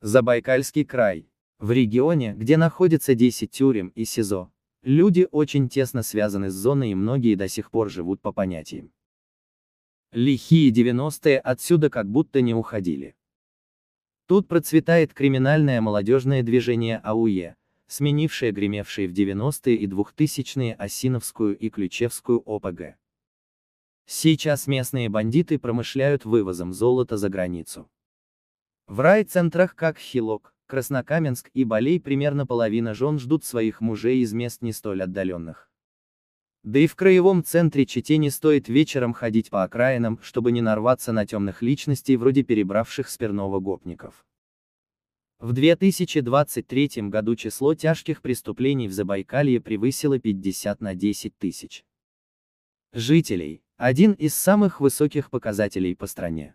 Забайкальский край. В регионе, где находится 10 тюрем и СИЗО, люди очень тесно связаны с зоной и многие до сих пор живут по понятиям. Лихие 90-е отсюда как будто не уходили. Тут процветает криминальное молодежное движение АУЕ, сменившее гремевшие в 90-е и 2000-е Осиновскую и Ключевскую ОПГ. Сейчас местные бандиты промышляют вывозом золота за границу. В райцентрах как Хилок, Краснокаменск и Болей примерно половина жен ждут своих мужей из мест не столь отдаленных. Да и в краевом центре Чите не стоит вечером ходить по окраинам, чтобы не нарваться на темных личностей вроде перебравших спирного гопников. В 2023 году число тяжких преступлений в Забайкалье превысило 50 на 10 тысяч жителей, один из самых высоких показателей по стране.